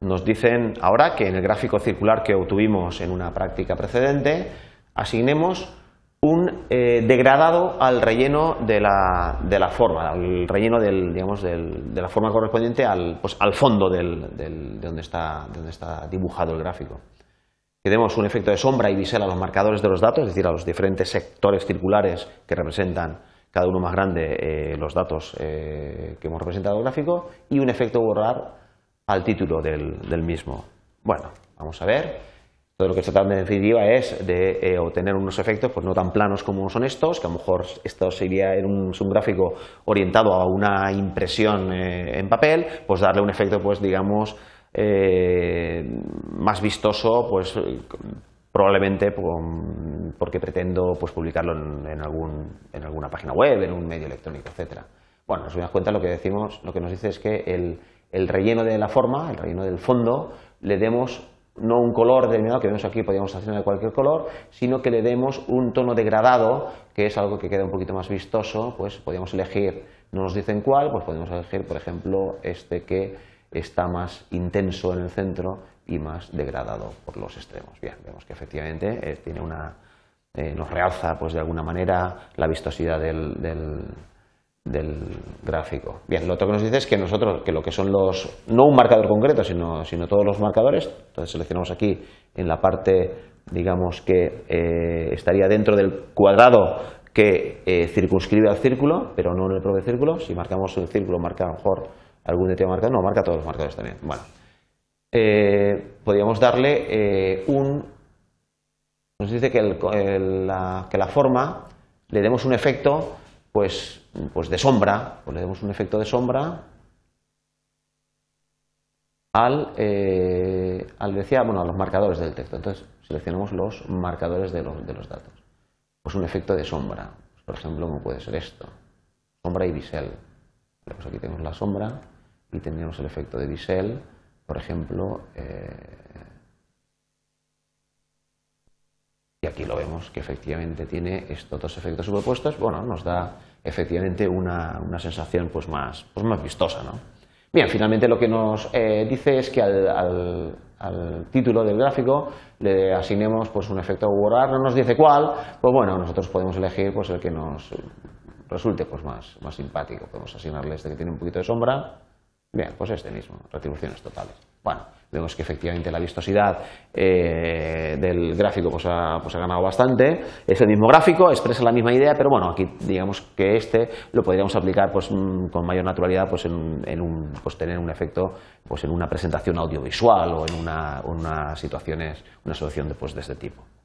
Nos dicen ahora que en el gráfico circular que obtuvimos en una práctica precedente, asignemos un eh, degradado al relleno de la, de la, forma, al relleno del, digamos, de la forma correspondiente al, pues, al fondo de, donde está, donde está dibujado el gráfico. Queremos un efecto de sombra y bisel a los marcadores de los datos, es decir, a los diferentes sectores circulares que representan cada uno más grande eh, los datos eh, que hemos representado en el gráfico, y un efecto borrar al título del, mismo. Bueno, vamos a ver. Todo lo que se trata en definitiva es de eh, obtener unos efectos pues no tan planos como son estos, que a lo mejor esto sería en un, gráfico orientado a una impresión eh, en papel, pues darle un efecto pues digamos eh, más vistoso pues probablemente pues, porque pretendo pues publicarlo en, algún, en alguna página web, en un medio electrónico, etcétera. Bueno, nos resumidas cuenta lo que decimos, lo que nos dice es que el el relleno de la forma, el relleno del fondo, le demos no un color determinado que vemos aquí, podríamos hacerlo de cualquier color, sino que le demos un tono degradado, que es algo que queda un poquito más vistoso, pues podríamos elegir, no nos dicen cuál, pues podemos elegir, por ejemplo, este que está más intenso en el centro y más degradado por los extremos. Bien, vemos que efectivamente eh, tiene una, eh, nos realza pues de alguna manera la vistosidad del del gráfico. Bien, lo otro que nos dice es que nosotros, que lo que son los, no un marcador concreto, sino, sino todos los marcadores, entonces seleccionamos aquí en la parte, digamos que eh, estaría dentro del cuadrado que eh, circunscribe al círculo, pero no en el propio círculo, si marcamos un círculo marca a lo mejor algún determinado marcado. no, marca todos los marcadores también. Bueno, eh, podríamos darle un, nos dice que, la, que la forma le demos un efecto pues, pues de sombra, pues le damos un efecto de sombra al, eh, al decía, bueno, a los marcadores del texto. Entonces, seleccionamos los marcadores de los, datos. Pues un efecto de sombra, por ejemplo, como puede ser esto, sombra y bisel. Pues aquí tenemos la sombra y tendríamos el efecto de bisel, por ejemplo, eh, vemos que efectivamente tiene estos dos efectos superpuestos, bueno, nos da efectivamente una, sensación pues más, pues más vistosa. ¿no? Bien, finalmente lo que nos eh, dice es que al, título del gráfico le asignemos pues un efecto borrar no nos dice cuál, pues bueno, nosotros podemos elegir pues el que nos resulte pues más, más simpático. Podemos asignarle este que tiene un poquito de sombra, Bien, pues este mismo, retribuciones totales. Bueno, vemos que efectivamente la vistosidad eh, del gráfico pues ha, pues ha, ganado bastante. Es el mismo gráfico, expresa la misma idea, pero bueno, aquí digamos que este lo podríamos aplicar pues, mm, con mayor naturalidad pues, en, un, pues, tener un efecto pues, en una presentación audiovisual o en una, una situaciones, una solución de, pues, de este tipo.